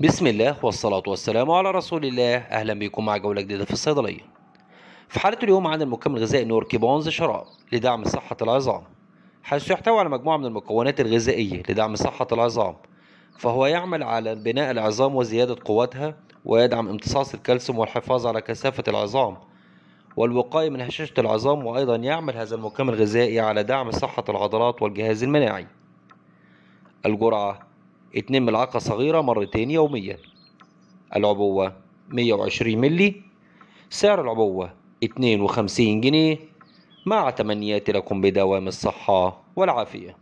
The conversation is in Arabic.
بسم الله والصلاة والسلام على رسول الله أهلا بكم مع جولة جديدة في الصيدلية في حالة اليوم عن المكمل الغذائي نوركي بونز شراب لدعم صحة العظام حيث يحتوي على مجموعة من المكونات الغذائية لدعم صحة العظام فهو يعمل على بناء العظام وزيادة قوتها ويدعم امتصاص الكالسيوم والحفاظ على كثافة العظام والوقاية من هشاشة العظام وأيضا يعمل هذا المكمل الغذائي على دعم صحة العضلات والجهاز المناعي الجرعة 2 ملعقة صغيرة مرتين يوميا العبوة 120 ملي سعر العبوة 52 جنيه مع تمنياتي لكم بدوام الصحة والعافية